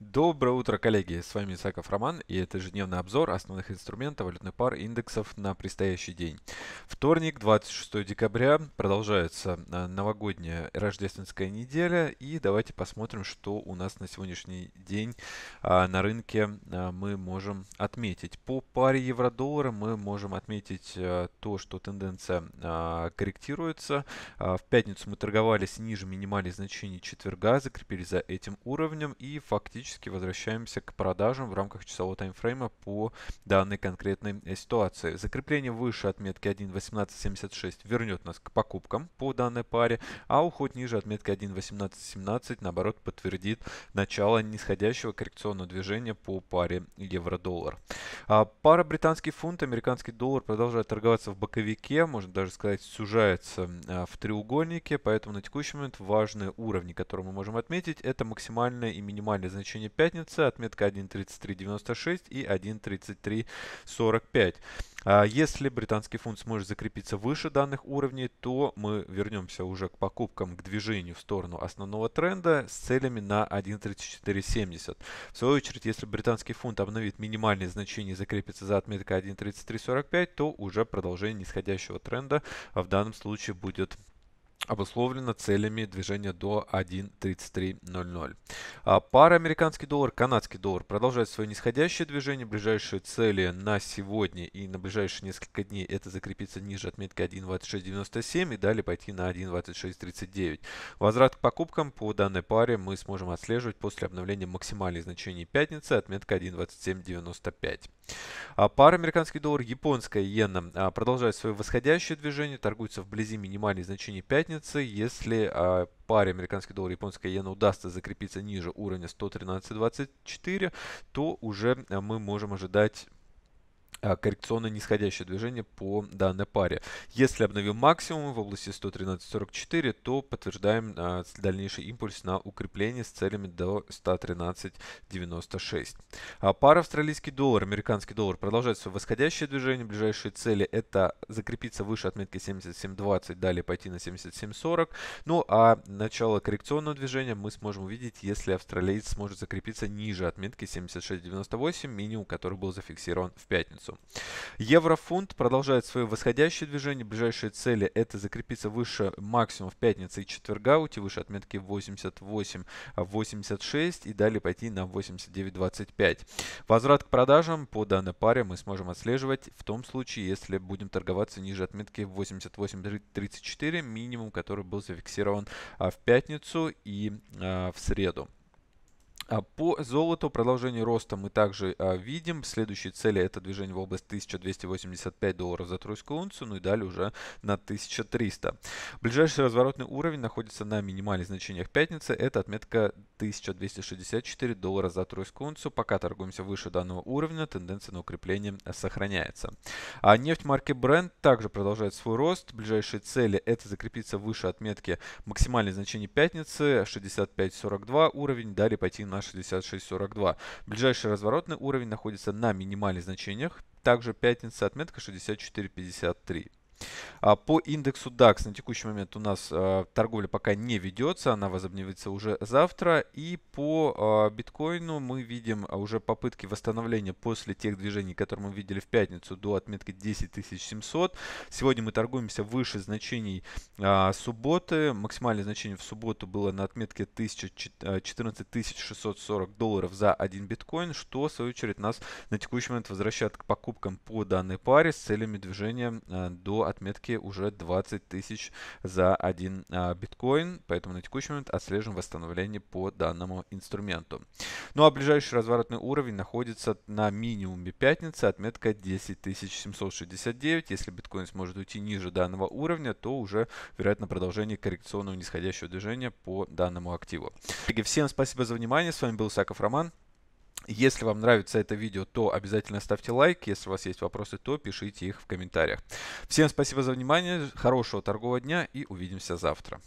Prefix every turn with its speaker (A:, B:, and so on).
A: Доброе утро, коллеги! С вами Исаков Роман и это ежедневный обзор основных инструментов валютных пар индексов на предстоящий день. Вторник, 26 декабря, продолжается э, новогодняя рождественская неделя и давайте посмотрим, что у нас на сегодняшний день а, на рынке э, мы можем отметить. По паре евро-доллара мы можем отметить э, то, что тенденция корректируется. В пятницу мы торговались ниже минимальных значений четверга, закрепили за этим уровнем и фактически автоматически возвращаемся к продажам в рамках часового таймфрейма по данной конкретной э, ситуации. Закрепление выше отметки 1.1876 вернет нас к покупкам по данной паре, а уход ниже отметки 1.1817 наоборот подтвердит начало нисходящего коррекционного движения по паре евро-доллар. А пара британский фунт, американский доллар продолжает торговаться в боковике, можно даже сказать, сужается э, в треугольнике, поэтому на текущий момент важные уровни, которые мы можем отметить, это максимальное и минимальное значение значение пятница отметка 1.3396 и 1.3345. А если британский фунт сможет закрепиться выше данных уровней, то мы вернемся уже к покупкам, к движению в сторону основного тренда с целями на 1.3470. В свою очередь, если британский фунт обновит минимальные значения и закрепится за отметкой 1.3345, то уже продолжение нисходящего тренда в данном случае будет обусловлено целями движения до 1.3300. А пара американский доллар, канадский доллар продолжает свое нисходящее движение. Ближайшие цели на сегодня и на ближайшие несколько дней это закрепиться ниже отметки 1.2697 и далее пойти на 1.2639. Возврат к покупкам по данной паре мы сможем отслеживать после обновления максимальных значения пятницы отметка 1.2795. А, пара американский доллар, японская иена а, продолжает свое восходящее движение, торгуется вблизи минимальной значений пятницы. Если а, паре американский доллар японская иена удастся закрепиться ниже уровня 113.24, то уже мы можем ожидать а, коррекционное нисходящее движение по данной паре. Если обновим максимум в области 113.44, то подтверждаем а, дальнейший импульс на укрепление с целями до 113.96. А пара австралийский доллар, американский доллар продолжает свое восходящее движение. Ближайшие цели это закрепиться выше отметки 77.20, далее пойти на 77.40. Ну а начало коррекционного движения мы сможем увидеть, если австралиец сможет закрепиться ниже отметки 76.98, минимум который был зафиксирован в пятницу единицу. Еврофунт продолжает свое восходящее движение. Ближайшие цели это закрепиться выше максимума в пятницу и четверга, уйти выше отметки 88-86 а и далее пойти на 89-25. Возврат к продажам по данной паре мы сможем отслеживать в том случае, если будем торговаться ниже отметки 88-34, минимум, который был зафиксирован а, в пятницу и а, в среду. А, по золоту продолжение роста мы также а, видим. Следующие цели это движение в область 1285 долларов за тройскую унцию, ну и далее уже на 1300. Ближайший разворотный уровень находится на минимальных значениях пятницы. Это отметка 1264 доллара за тройскую унцию. Пока торгуемся выше данного уровня, тенденция на укрепление э, сохраняется. А нефть марки Brent также продолжает свой рост. Ближайшие цели это закрепиться выше отметки максимальной значения пятницы 65.42 уровень, далее пойти на 66.42. Ближайший разворотный уровень находится на минимальных значениях также пятница отметка 64.53. А, по индексу DAX на текущий момент у нас а, торговля пока не ведется, она возобновится уже завтра. И по а, биткоину мы видим уже попытки восстановления после тех движений, которые мы видели в пятницу до отметки 10700. Сегодня мы торгуемся выше значений субботы. Максимальное значение в субботу было на отметке 14640 долларов за один биткоин, что в свою очередь нас на текущий момент возвращает к покупкам по данной паре с целями движения до отметки уже 20 тысяч за один а, биткоин, поэтому на текущий момент отслежим восстановление по данному инструменту. Ну а ближайший разворотный уровень находится на минимуме пятницы, отметка 10769. Если биткоин сможет уйти ниже данного уровня, то уже вероятно продолжение коррекционного нисходящего движения по данному активу. Всем спасибо за внимание, с вами был Саков Роман. Если вам нравится это видео, то обязательно ставьте лайк. Если у вас есть вопросы, то пишите их в комментариях. Всем спасибо за внимание, хорошего торгового дня и увидимся завтра.